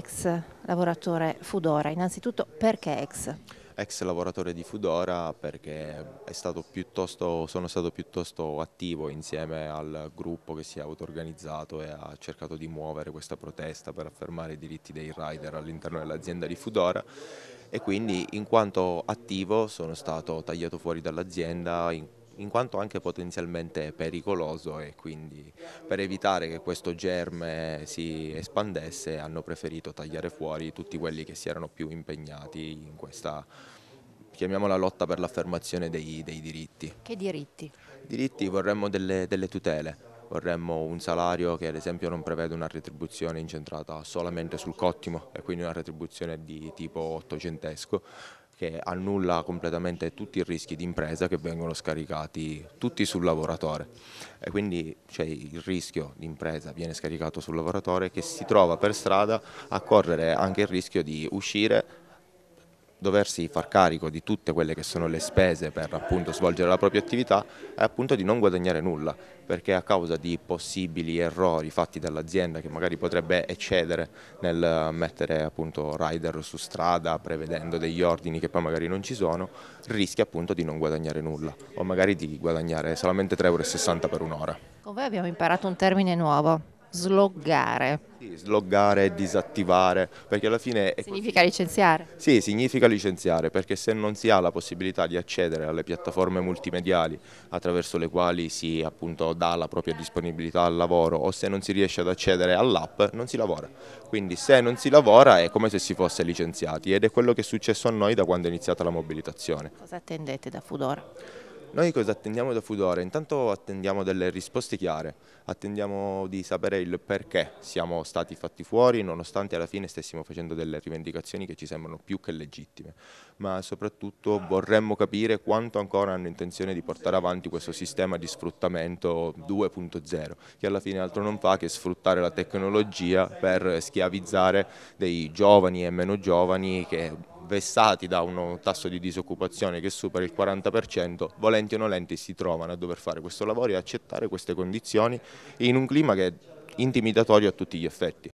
ex lavoratore Fudora, innanzitutto perché ex? Ex lavoratore di Fudora perché stato sono stato piuttosto attivo insieme al gruppo che si è auto-organizzato e ha cercato di muovere questa protesta per affermare i diritti dei rider all'interno dell'azienda di Fudora e quindi in quanto attivo sono stato tagliato fuori dall'azienda in quanto anche potenzialmente pericoloso e quindi per evitare che questo germe si espandesse hanno preferito tagliare fuori tutti quelli che si erano più impegnati in questa chiamiamola lotta per l'affermazione dei, dei, diritti. Che diritti? Diritti vorremmo delle, delle tutele, vorremmo un salario che ad esempio non prevede una retribuzione incentrata solamente sul cottimo e quindi una retribuzione di tipo ottocentesco, che annulla completamente tutti i rischi di impresa che vengono scaricati tutti sul lavoratore e quindi cioè, il rischio di impresa viene scaricato sul lavoratore che si trova per strada a correre anche il rischio di uscire doversi far carico di tutte quelle che sono le spese per appunto svolgere la propria attività e appunto di non guadagnare nulla perché a causa di possibili errori fatti dall'azienda che magari potrebbe eccedere nel mettere appunto rider su strada prevedendo degli ordini che poi magari non ci sono rischia appunto di non guadagnare nulla o magari di guadagnare solamente 3,60 euro per un'ora. Con voi abbiamo imparato un termine nuovo Sloggare. sloggare e disattivare, perché alla fine... Significa licenziare? Sì, significa licenziare, perché se non si ha la possibilità di accedere alle piattaforme multimediali attraverso le quali si appunto dà la propria disponibilità al lavoro o se non si riesce ad accedere all'app, non si lavora. Quindi se non si lavora è come se si fosse licenziati ed è quello che è successo a noi da quando è iniziata la mobilitazione. Cosa attendete da Fudora? Noi cosa attendiamo da Fudore? Intanto attendiamo delle risposte chiare, attendiamo di sapere il perché siamo stati fatti fuori nonostante alla fine stessimo facendo delle rivendicazioni che ci sembrano più che legittime, ma soprattutto vorremmo capire quanto ancora hanno intenzione di portare avanti questo sistema di sfruttamento 2.0, che alla fine altro non fa che sfruttare la tecnologia per schiavizzare dei giovani e meno giovani che vessati da un tasso di disoccupazione che supera il 40%, volenti o nolenti si trovano a dover fare questo lavoro e accettare queste condizioni in un clima che è intimidatorio a tutti gli effetti.